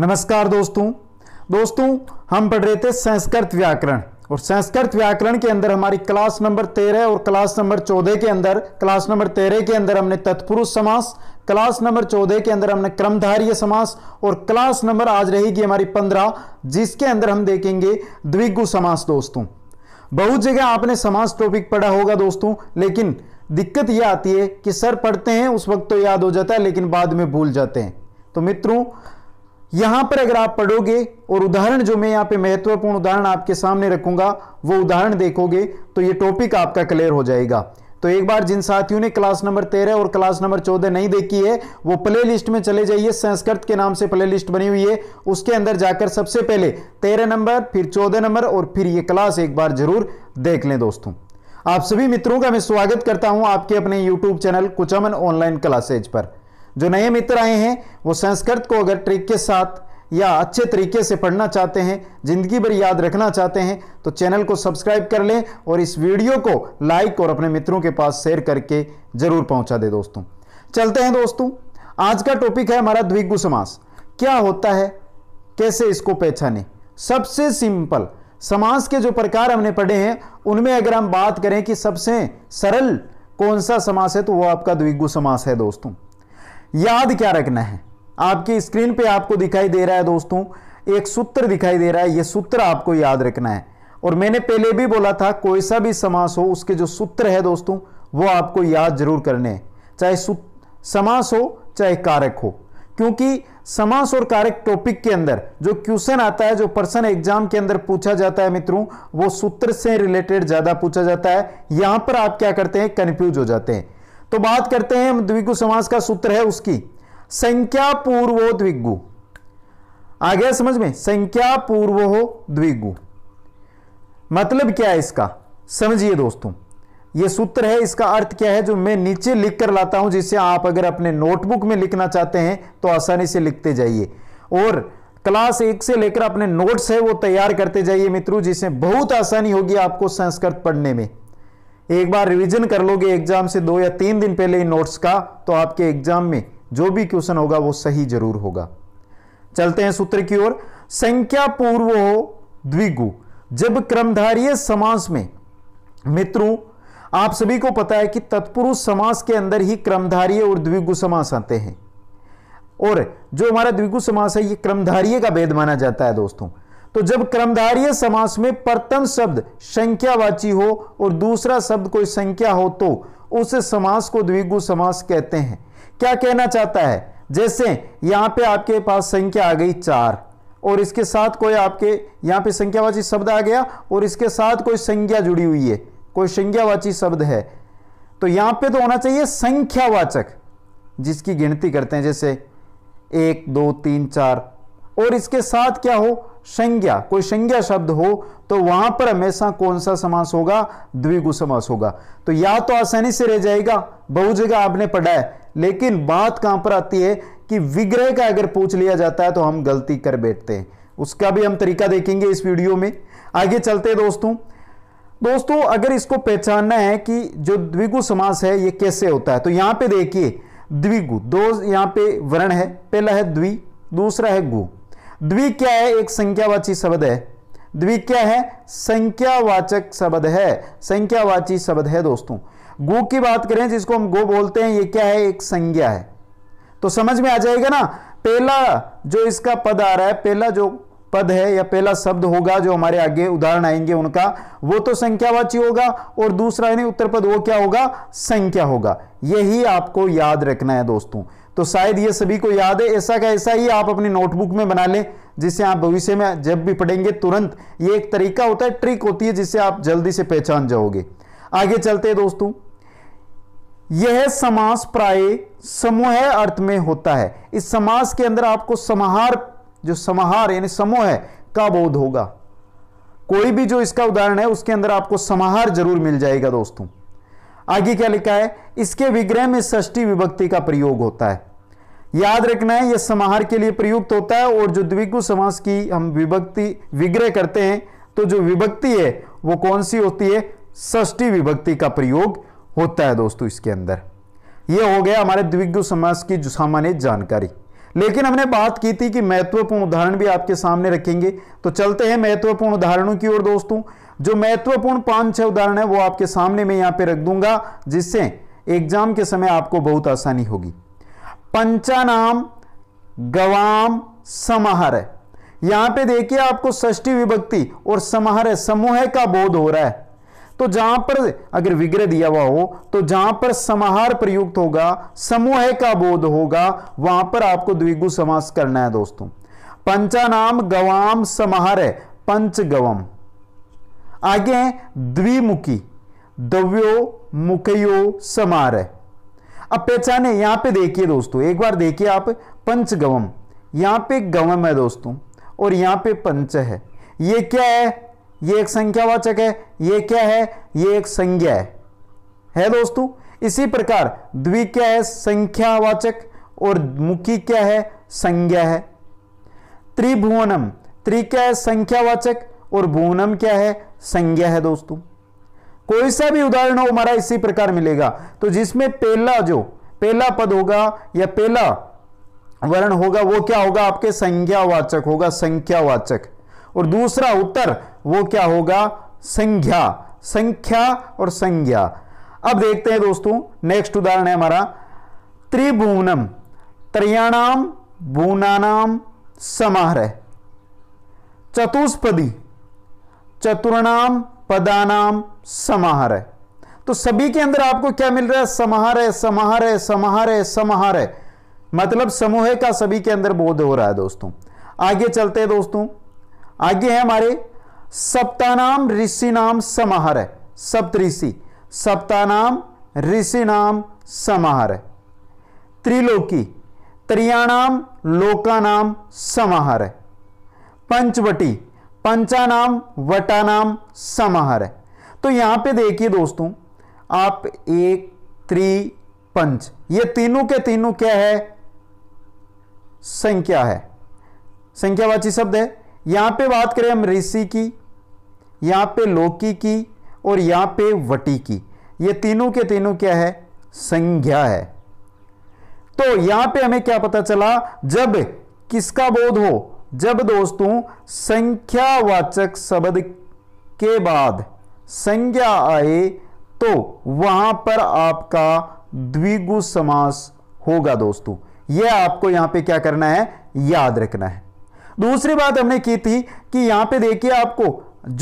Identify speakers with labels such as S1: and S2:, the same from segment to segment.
S1: नमस्कार दोस्तों दोस्तों हम पढ़ रहे थे संस्कृत व्याकरण और संस्कृत व्याकरण के अंदर हमारी क्लास नंबर तेरह और क्लास नंबर चौदह के अंदर क्लास नंबर तेरह के अंदर हमने तत्पुरुष समास क्लास नंबर चौदह के अंदर हमने क्रमधार्य समास और क्लास नंबर आज रहेगी हमारी पंद्रह जिसके अंदर हम देखेंगे द्विगु समास दोस्तों बहुत जगह आपने समास टॉपिक पढ़ा होगा दोस्तों लेकिन दिक्कत यह आती है कि सर पढ़ते हैं उस वक्त तो याद हो जाता है लेकिन बाद में भूल जाते हैं तो मित्रों यहां पर अगर आप पढ़ोगे और उदाहरण जो मैं यहां पे महत्वपूर्ण उदाहरण आपके सामने रखूंगा वो उदाहरण देखोगे तो ये टॉपिक आपका क्लियर हो जाएगा तो एक बार जिन साथियों ने क्लास नंबर तेरह और क्लास नंबर चौदह नहीं देखी है वो प्ले लिस्ट में चले जाइए संस्कृत के नाम से प्ले लिस्ट बनी हुई है उसके अंदर जाकर सबसे पहले तेरह नंबर फिर चौदह नंबर और फिर ये क्लास एक बार जरूर देख लें दोस्तों आप सभी मित्रों का मैं स्वागत करता हूं आपके अपने YouTube channel Kuchaman online classes पर जो नए मित्र आए हैं वो संस्कृत को अगर ट्रिक के साथ या अच्छे तरीके से पढ़ना चाहते हैं ज़िंदगी भर याद रखना चाहते हैं तो चैनल को सब्सक्राइब कर लें और इस वीडियो को लाइक और अपने मित्रों के पास शेयर करके ज़रूर पहुंचा दे दोस्तों चलते हैं दोस्तों आज का टॉपिक है हमारा द्विगु समास क्या होता है कैसे इसको पहचाने सबसे सिंपल समास के जो प्रकार हमने पढ़े हैं उनमें अगर हम बात करें कि सबसे सरल कौन सा समास है तो वो आपका द्विगु समास है दोस्तों याद क्या रखना है आपकी स्क्रीन पे आपको दिखाई दे रहा है दोस्तों एक सूत्र दिखाई दे रहा है ये सूत्र आपको याद रखना है और मैंने पहले भी बोला था कोई सा भी समास हो उसके जो सूत्र है दोस्तों वो आपको याद जरूर करने हैं चाहे समास हो चाहे कारक हो क्योंकि समास और कारक टॉपिक के अंदर जो क्वेश्चन आता है जो पर्सन एग्जाम के अंदर पूछा जाता है मित्रों वो सूत्र से रिलेटेड ज्यादा पूछा जाता है यहां पर आप क्या करते हैं कंफ्यूज हो जाते हैं तो बात करते हैं हम द्विगु समास का सूत्र है उसकी संख्या पूर्वो द्विगु आ गया समझ में संख्या पूर्व हो द्विगु मतलब क्या है इसका समझिए दोस्तों ये सूत्र है इसका अर्थ क्या है जो मैं नीचे लिख कर लाता हूं जिससे आप अगर अपने नोटबुक में लिखना चाहते हैं तो आसानी से लिखते जाइए और क्लास एक से लेकर अपने नोट्स है वो तैयार करते जाइए मित्रों जिससे बहुत आसानी होगी आपको संस्कृत पढ़ने में एक बार रिवीजन कर लोगे एग्जाम से दो या तीन दिन पहले इन नोट्स का तो आपके एग्जाम में जो भी क्वेश्चन होगा वो सही जरूर होगा चलते हैं सूत्र की ओर संख्या पूर्व हो द्विगु जब क्रमधारीय समास में मित्रों आप सभी को पता है कि तत्पुरुष समास के अंदर ही क्रमधारीय और द्विगु समास आते हैं और जो हमारा द्विगु समास है ये क्रमधारीय का भेद माना जाता है दोस्तों तो जब क्रमधारीय समास में प्रथम शब्द संख्यावाची हो और दूसरा शब्द कोई संख्या हो तो उस समास को द्विगु समास कहते हैं क्या कहना चाहता है जैसे यहां पे आपके पास संख्या आ गई चार और इसके साथ कोई आपके यहां पे संख्यावाची शब्द आ गया और इसके साथ कोई संज्ञा जुड़ी हुई है कोई संज्ञावाची शब्द है तो यहां पे तो होना चाहिए संख्यावाचक जिसकी गिनती करते हैं जैसे एक दो तीन चार और इसके साथ क्या हो संज्ञा कोई संज्ञा शब्द हो तो वहां पर हमेशा कौन सा समास होगा द्विगु समास होगा तो या तो आसानी से रह जाएगा बहु जगह आपने पढ़ा है लेकिन बात कहां पर आती है कि विग्रह का अगर पूछ लिया जाता है तो हम गलती कर बैठते हैं उसका भी हम तरीका देखेंगे इस वीडियो में आगे चलते दोस्तों दोस्तों अगर इसको पहचानना है कि जो द्विगु समास है ये कैसे होता है तो यहां पे देखिए द्विगु दो यहां पे वर्ण है पहला है द्वि दूसरा है गु द्वी क्या है एक संख्यावाची शब्द है द्विक क्या है संख्यावाचक शब्द है संख्यावाची शब्द है दोस्तों गो की बात करें जिसको हम गो बोलते हैं ये क्या है एक संज्ञा है तो समझ में आ जाएगा ना पहला जो इसका पद आ रहा है पहला जो पद है या पहला शब्द होगा जो हमारे आगे उदाहरण आएंगे उनका वो तो संख्यावाची होगा और दूसरा यानी उत्तर पद वो क्या होगा संख्या होगा यही आपको याद रखना है दोस्तों तो शायद ये सभी को याद है ऐसा का ऐसा ही आप अपनी नोटबुक में बना लें जिससे आप भविष्य में जब भी पढ़ेंगे तुरंत ये एक तरीका होता है ट्रिक होती है जिससे आप जल्दी से पहचान जाओगे आगे चलते हैं दोस्तों यह समास प्राय समूह अर्थ में होता है इस समास के अंदर आपको समाहार जो समाहार यानी समूह है का बोध होगा कोई भी जो इसका उदाहरण है उसके अंदर आपको समाहार जरूर मिल जाएगा दोस्तों आगे क्या लिखा है इसके विग्रह में षष्टी विभक्ति का प्रयोग होता है याद रखना है यह समाहार के लिए प्रयुक्त होता है और जो द्विगु समास की हम विभक्ति विग्रह करते हैं तो जो विभक्ति है वो कौन सी होती है षष्टी विभक्ति का प्रयोग होता है दोस्तों इसके अंदर यह हो गया हमारे द्विगु समास की जो सामान्य जानकारी लेकिन हमने बात की थी कि महत्वपूर्ण उदाहरण भी आपके सामने रखेंगे तो चलते हैं महत्वपूर्ण उदाहरणों की ओर दोस्तों जो महत्वपूर्ण पांच छह उदाहरण है वो आपके सामने मैं यहाँ पे रख दूंगा जिससे एग्जाम के समय आपको बहुत आसानी होगी पंचानाम गवाम समाहर है यहां पे देखिए आपको षष्टी विभक्ति और समाहर समूह का बोध हो रहा है तो जहां पर अगर विग्रह दिया हुआ हो तो जहां पर समाहार प्रयुक्त होगा समूह का बोध होगा वहां पर आपको द्विगु समास करना है दोस्तों पंचानाम गवाम समाहर है पंच गवम आगे द्विमुखी दव्यो मुखयो समार है अब पहचाने यहाँ पे देखिए दोस्तों एक बार देखिए आप पंचगवम यहाँ पे गवम है दोस्तों और यहाँ पे पंच है ये क्या है ये एक संख्यावाचक है ये क्या है ये एक संज्ञा है है दोस्तों इसी प्रकार द्वि क्या है संख्यावाचक और मुखी क्या है संज्ञा है त्रिभुवनम त्रि क्या है संख्यावाचक और भुवनम क्या है संज्ञा है दोस्तों कोई सा भी उदाहरण हो हमारा इसी प्रकार मिलेगा तो जिसमें पहला जो पहला पद होगा या पहला वर्ण होगा वो क्या होगा आपके संज्ञावाचक होगा संख्यावाचक और दूसरा उत्तर वो क्या होगा संख्या संख्या और संज्ञा अब देखते हैं दोस्तों नेक्स्ट उदाहरण है हमारा त्रिभुवनम त्रियाणाम भूनानाम समाह चतुष्पदी चतुर्णाम पदानाम समाहार है तो सभी के अंदर आपको क्या मिल रहा है समाहार है समाहार है समाहार है समाहार है मतलब समूह का सभी के अंदर बोध हो रहा है दोस्तों आगे चलते हैं दोस्तों आगे है हमारे सप्तानाम ऋषि नाम समाहार है सप्त ऋषि सप्तानाम ऋषि नाम समाहार है त्रिलोकी त्रियाणाम लोकानाम समाहार है पंचवटी पंचानाम वटानाम समाहार है तो यहां पे देखिए दोस्तों आप एक त्री पंच ये तीनों के तीनों क्या है संख्या है संख्यावाची शब्द है यहां पे बात करें हम ऋषि की यहां पे लोकी की और यहां पे वटी की ये तीनों के तीनों क्या है संज्ञा है तो यहां पे हमें क्या पता चला जब किसका बोध हो जब दोस्तों संख्यावाचक शब्द के बाद संज्ञा आए तो वहां पर आपका द्विगु समास होगा दोस्तों यह आपको यहां पे क्या करना है याद रखना है दूसरी बात हमने की थी कि यहां पे देखिए आपको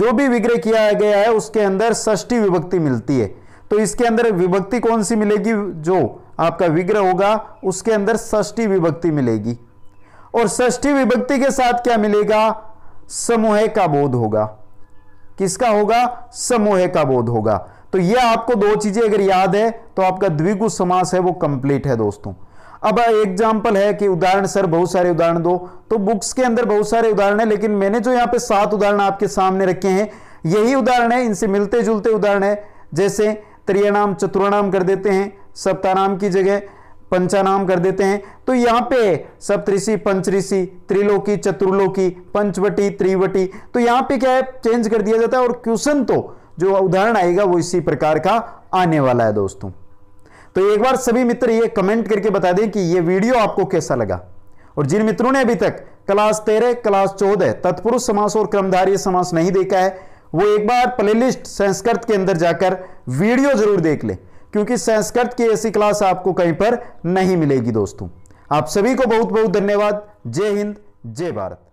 S1: जो भी विग्रह किया गया है उसके अंदर षष्टी विभक्ति मिलती है तो इसके अंदर विभक्ति कौन सी मिलेगी जो आपका विग्रह होगा उसके अंदर षष्टी विभक्ति मिलेगी और षष्ठी विभक्ति के साथ क्या मिलेगा समूह का बोध होगा किसका होगा समूह का बोध होगा तो ये आपको दो चीजें अगर याद है तो आपका द्विगु समास है वो कंप्लीट है दोस्तों अब एग्जाम्पल है कि उदाहरण सर बहुत सारे उदाहरण दो तो बुक्स के अंदर बहुत सारे उदाहरण है लेकिन मैंने जो यहाँ पे सात उदाहरण आपके सामने रखे हैं यही उदाहरण है इनसे मिलते जुलते उदाहरण है जैसे त्रियणाम चतुर्णाम कर देते हैं सप्तानाम की जगह पंचानाम कर देते हैं तो यहाँ पे सप्तऋषि पंचऋषि त्रिलोकी चतुर्लोकी पंचवटी त्रिवटी तो यहाँ पे क्या है चेंज कर दिया जाता है और क्वेश्चन तो जो उदाहरण आएगा वो इसी प्रकार का आने वाला है दोस्तों तो एक बार सभी मित्र ये कमेंट करके बता दें कि ये वीडियो आपको कैसा लगा और जिन मित्रों ने अभी तक क्लास तेरह क्लास चौदह तत्पुरुष समास और क्रमधारी समास नहीं देखा है वो एक बार प्लेलिस्ट संस्कृत के अंदर जाकर वीडियो जरूर देख ले क्योंकि संस्कृत की ऐसी क्लास आपको कहीं पर नहीं मिलेगी दोस्तों आप सभी को बहुत बहुत धन्यवाद जय हिंद जय भारत